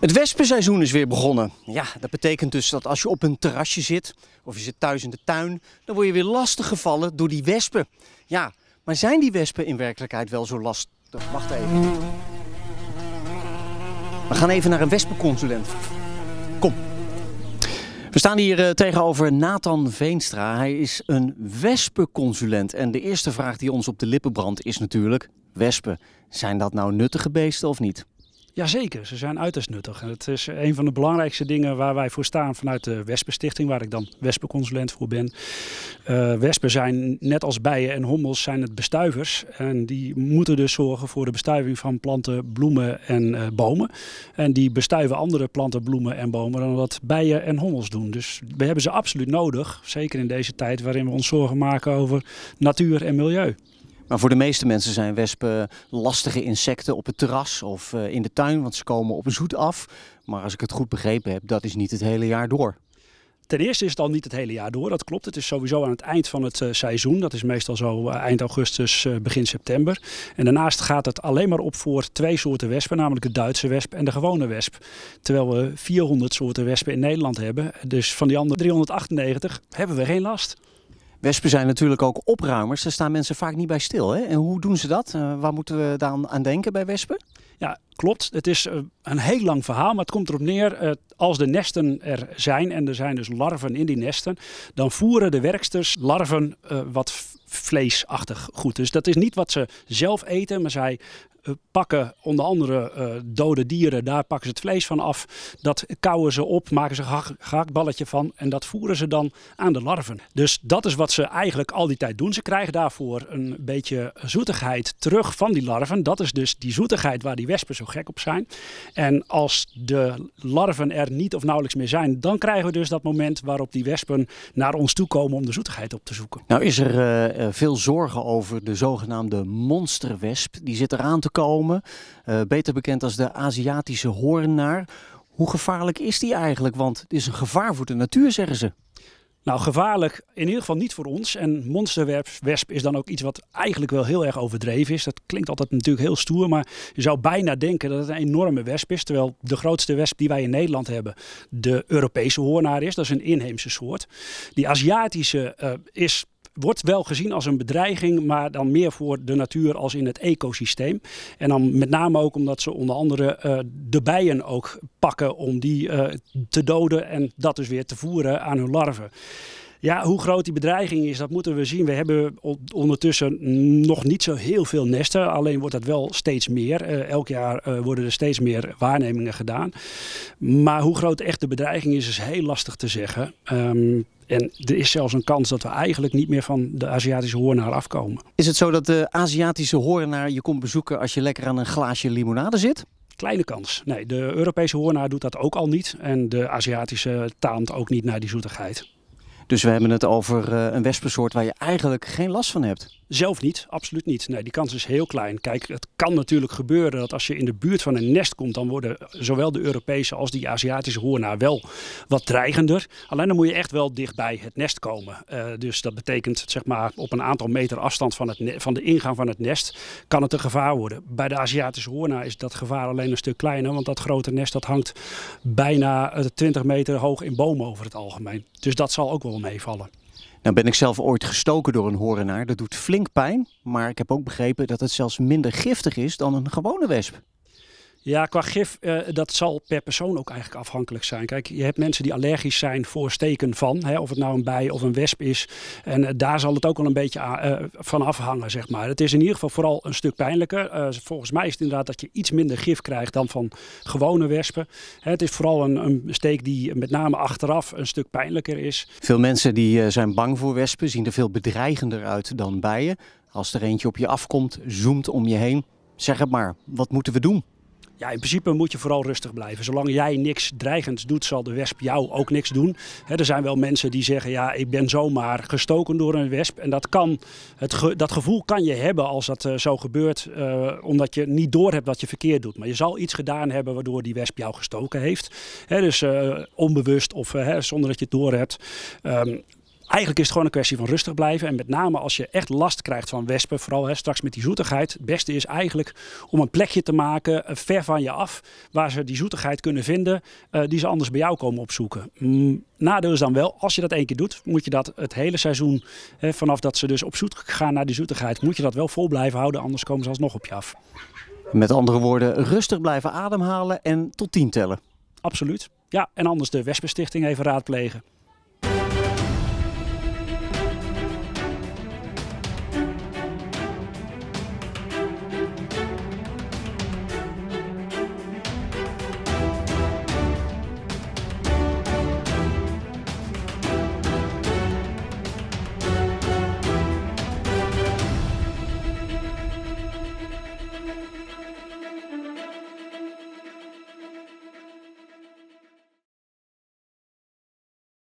Het wespenseizoen is weer begonnen. Ja, dat betekent dus dat als je op een terrasje zit of je zit thuis in de tuin, dan word je weer lastig gevallen door die wespen. Ja, maar zijn die wespen in werkelijkheid wel zo lastig? Wacht even. We gaan even naar een wespenconsulent. Kom. We staan hier eh, tegenover Nathan Veenstra. Hij is een wespenconsulent. En de eerste vraag die ons op de lippen brandt is natuurlijk: wespen, zijn dat nou nuttige beesten of niet? Jazeker, ze zijn uiterst nuttig. Het is een van de belangrijkste dingen waar wij voor staan vanuit de Wespenstichting, waar ik dan wespenconsulent voor ben. Eh, wespen zijn, net als bijen en hommels, zijn het bestuivers. En die moeten dus zorgen voor de bestuiving van planten, bloemen en eh, bomen. En die bestuiven andere planten, bloemen en bomen dan wat bijen en hommels doen. Dus we hebben ze absoluut nodig, zeker in deze tijd waarin we ons zorgen maken over natuur en milieu. Maar voor de meeste mensen zijn wespen lastige insecten op het terras of eh, in de tuin, want ze komen op zoet af. Maar als ik het goed begrepen heb, dat is niet het hele jaar door. Ten eerste is het al niet het hele jaar door, dat klopt. Het is sowieso aan het eind van het eh, seizoen. Dat is meestal zo eh, eind augustus, begin september. En daarnaast gaat het alleen maar op voor twee soorten wespen, namelijk de Duitse wesp en de gewone wesp. Terwijl we 400 soorten wespen in Nederland hebben. Dus van die andere 398 hebben we geen last. Wespen zijn natuurlijk ook opruimers. Daar staan mensen vaak niet bij stil. Hè? En hoe doen ze dat? Uh, waar moeten we dan aan denken bij wespen? Ja, klopt. Het is eh, een heel lang verhaal, maar het komt erop neer. Eh, als de nesten er zijn, en er zijn dus larven in die nesten, dan voeren de werksters larven wat vleesachtig goed. Dus dat is niet wat ze zelf eten, maar zij eh, pakken onder andere eh, dode dieren, daar pakken ze het vlees van af. Dat kouwen ze op, maken ze een gehaktballetje van en dat voeren ze dan aan de larven. Dus dat is wat ze eigenlijk al die tijd doen. Ze krijgen daarvoor een beetje zoetigheid terug van die larven. Dat is dus die zoetigheid waar die wespen zo gek op zijn. En als de larven er niet of nauwelijks meer zijn, dan krijgen we dus dat moment waarop die wespen naar ons toe komen om de zoetigheid op te zoeken. Nou is er eh, veel zorgen over de zogenaamde monsterwesp. Die zit eraan te eh, beter bekend als de Aziatische hoornaar. Hoe gevaarlijk is die eigenlijk? Want het is een gevaar voor de natuur, zeggen ze. Nou, gevaarlijk in ieder geval niet voor ons. En monsterwesp is dan ook iets wat eigenlijk wel heel erg overdreven is. Dat klinkt altijd natuurlijk heel stoer, maar je zou bijna denken dat het een enorme wesp is. Terwijl de grootste wesp die wij in Nederland hebben de Europese hoornaar is. Dat is een inheemse soort. Die Aziatische eh, is wordt wel gezien als een bedreiging, maar dan meer voor de natuur als in het ecosysteem. En dan met name ook omdat ze onder andere eh, de bijen ook pakken om die eh, te doden en dat dus weer te voeren aan hun larven. Ja, hoe groot die bedreiging is, dat moeten we zien. We hebben ondertussen nog niet zo heel veel nesten. Alleen wordt dat wel steeds meer. Eh, elk jaar eh, worden er steeds meer waarnemingen gedaan. Maar hoe groot echt de bedreiging is, is heel lastig te zeggen. Ehm, en er is zelfs een kans dat we eigenlijk niet meer van de Aziatische hoornaar afkomen. Is het zo dat de Aziatische hoornaar je komt bezoeken als je lekker aan een glaasje limonade zit? kleine kans. Nee, de Europese hoornaar doet dat ook al niet. En de Aziatische taant ook niet naar die zoetigheid. Dus we hebben het over eh, een wespensoort waar je eigenlijk geen last van hebt. Zelf niet, absoluut niet. Nee, die kans is heel klein. Kijk, het kan natuurlijk gebeuren dat als je in de buurt van een nest komt, dan worden zowel de Europese als die Aziatische hoornaar wel wat dreigender. Alleen dan moet je echt wel dichtbij het nest komen. Eh, dus dat betekent zeg maar op een aantal meter afstand van, het van de ingang van het nest kan het een gevaar worden. Bij de Aziatische hoornaar is dat gevaar alleen een stuk kleiner, want dat grote nest dat hangt bijna 20 eh, meter hoog in bomen over het algemeen. Dus dat zal ook wel meevallen. Nou ben ik zelf ooit gestoken door een horenaar. Dat doet flink pijn, maar ik heb ook begrepen dat het zelfs minder giftig is dan een gewone wesp. Ja, qua gif, eh, dat zal per persoon ook eigenlijk afhankelijk zijn. Kijk, je hebt mensen die allergisch zijn voor steken van, hè, of het nou een bij of een wesp is. En eh, daar zal het ook wel een beetje eh, van afhangen, zeg maar. Het is in ieder geval vooral een stuk pijnlijker. volgens mij is het inderdaad dat je iets minder gif krijgt dan van gewone wespen. Hè, het is vooral een, een, steek die met name achteraf een stuk pijnlijker is. Veel mensen die zijn bang voor wespen, zien er veel bedreigender uit dan bijen. Als er eentje op je afkomt, zoomt om je heen. Zeg het maar, wat moeten we doen? Ja, in principe moet je vooral rustig blijven. Zolang jij niks dreigends doet, zal de wesp jou ook niks doen. er zijn wel mensen die zeggen, ja, ik ben zomaar gestoken door een wesp. En dat, kan, het dat gevoel kan je hebben als dat eh, zo gebeurt, eh, omdat je niet door hebt wat je verkeerd doet. Maar je zal iets gedaan hebben waardoor die wesp jou gestoken heeft. dus eh, onbewust of zonder dat je het doorhebt. Um, Eigenlijk is het gewoon een kwestie van rustig blijven. En met name als je echt last krijgt van wespen, vooral hè, straks met die zoetigheid. Het beste is eigenlijk om een plekje te maken eh, ver van je af. Waar ze die zoetigheid kunnen vinden eh, die ze anders bij jou komen opzoeken. Mm, nadeel is dan wel, als je dat één keer doet, moet je dat het hele seizoen. Hè, vanaf dat ze dus op zoek gaan naar die zoetigheid, moet je dat wel vol blijven houden. Anders komen ze alsnog op je af. Met andere woorden, rustig blijven ademhalen en tot tien tellen. Absoluut. Ja, en anders de Wespenstichting even raadplegen.